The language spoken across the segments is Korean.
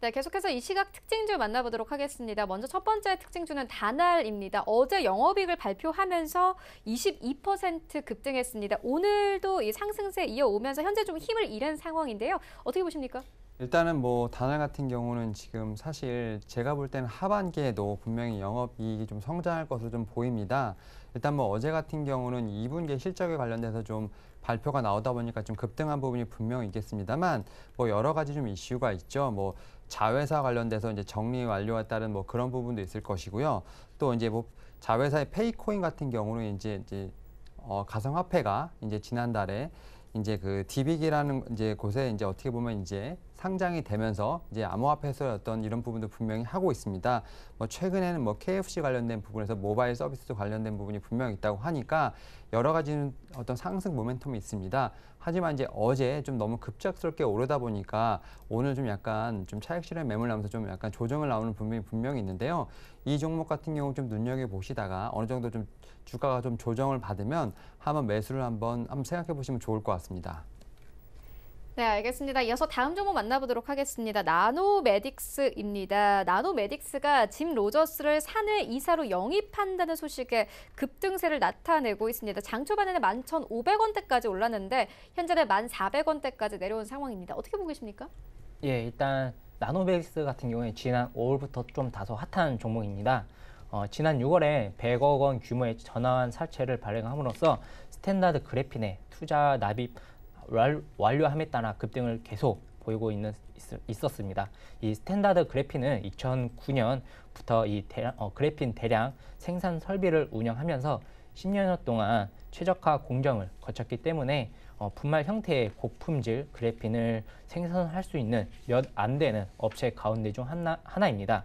네, 계속해서 이 시각 특징주 만나보도록 하겠습니다. 먼저 첫 번째 특징주는 다날입니다. 어제 영업이익을 발표하면서 22% 급등했습니다. 오늘도 이 상승세 이어오면서 현재 좀 힘을 잃은 상황인데요. 어떻게 보십니까? 일단은 뭐 다날 같은 경우는 지금 사실 제가 볼 때는 하반기에도 분명히 영업이익이 좀 성장할 것으로 좀 보입니다. 일단 뭐 어제 같은 경우는 2분기 실적에 관련돼서 좀 발표가 나오다 보니까 좀 급등한 부분이 분명히 있겠습니다만 뭐 여러 가지 좀 이슈가 있죠. 뭐 자회사 관련돼서 이제 정리 완료에 따른 뭐 그런 부분도 있을 것이고요. 또 이제 뭐 자회사의 페이코인 같은 경우는 이제 이제 어 가상화폐가 이제 지난달에 이제 그 디빅이라는 이제 곳에 이제 어떻게 보면 이제 상장이 되면서 이제 암호화폐 에서의 어떤 이런 부분도 분명히 하고 있습니다. 뭐 최근에는 뭐 KFC 관련된 부분에서 모바일 서비스도 관련된 부분이 분명히 있다고 하니까 여러 가지 어떤 상승 모멘텀이 있습니다. 하지만 이제 어제 좀 너무 급작스럽게 오르다 보니까 오늘 좀 약간 좀 차익 실현 매물 나면서 좀 약간 조정을 나오는 부분이 분명히 있는데요. 이 종목 같은 경우 좀 눈여겨 보시다가 어느 정도 좀 주가가 좀 조정을 받으면 한번 매수를 한번 한번 생각해 보시면 좋을 것 같습니다. 네, 알겠습니다. 이어서 다음 종목 만나보도록 하겠습니다. 나노메딕스입니다. 나노메딕스가 짐 로저스를 사내 이사로 영입한다는 소식에 급등세를 나타내고 있습니다. 장 초반에는 11,500원대까지 올랐는데 현재는 1,400원대까지 내려온 상황입니다. 어떻게 보고 계십니까? 예, 일단 나노메딕스 같은 경우에 지난 5월부터 좀 다소 핫한 종목입니다. 어, 지난 6월에 100억 원 규모의 전환 사채를 발행함으로써 스탠다드 그래핀에 투자 납입 완료함에 따라 급등을 계속 보이고 있는 있었습니다. 이 스탠다드 그래핀은 2009년부터 이대 어, 그래핀 대량 생산 설비를 운영하면서 10년여 동안 최적화 공정을 거쳤기 때문에 어, 분말 형태의 고품질 그래핀을 생산할 수 있는 몇 안 되는 업체 가운데 중 하나, 하나입니다.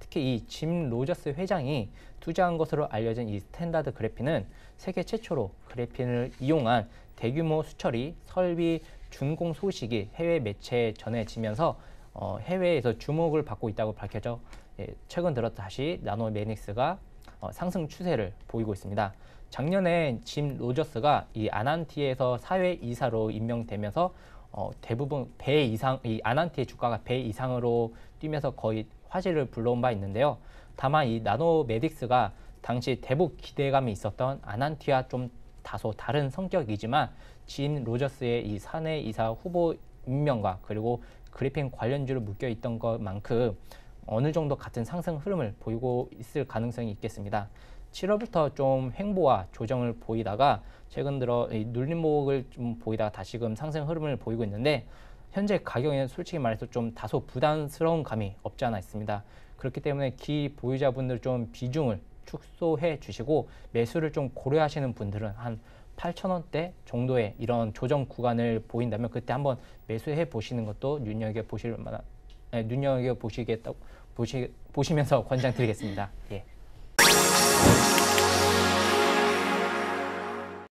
특히 이 짐 로저스 회장이 투자한 것으로 알려진 이 스탠다드 그래핀은 세계 최초로 그래핀을 이용한 대규모 수처리 설비 준공 소식이 해외 매체에 전해지면서 어, 해외에서 주목을 받고 있다고 밝혀져 예, 최근 들어 다시 나노메닉스가 어, 상승 추세를 보이고 있습니다. 작년에 짐 로저스가 이 아난티에서 사회 이사로 임명되면서 어, 대부분 배 이상 이 아난티의 주가가 배 이상으로 뛰면서 거의 화제를 불러온 바 있는데요. 다만 이 나노메딕스가 당시 대북 기대감이 있었던 아난티와 좀 다소 다른 성격이지만 진 로저스의 이 사내 이사 후보 임명과 그리고 그리핀 관련주로 묶여 있던 것만큼 어느 정도 같은 상승 흐름을 보이고 있을 가능성이 있겠습니다. 7월부터 좀 횡보와 조정을 보이다가 최근 들어 눌림목을 좀 보이다가 다시금 상승 흐름을 보이고 있는데 현재 가격에는 솔직히 말해서 좀 다소 부담스러운 감이 없지 않아 있습니다. 그렇기 때문에 기 보유자분들 좀 비중을 축소해 주시고 매수를 좀 고려하시는 분들은 한 8,000원대 정도의 이런 조정 구간을 보인다면 그때 한번 매수해 보시는 것도 눈여겨 보실 만한 네, 눈여겨 보시겠다고 보시 보시면서 권장드리겠습니다. 예.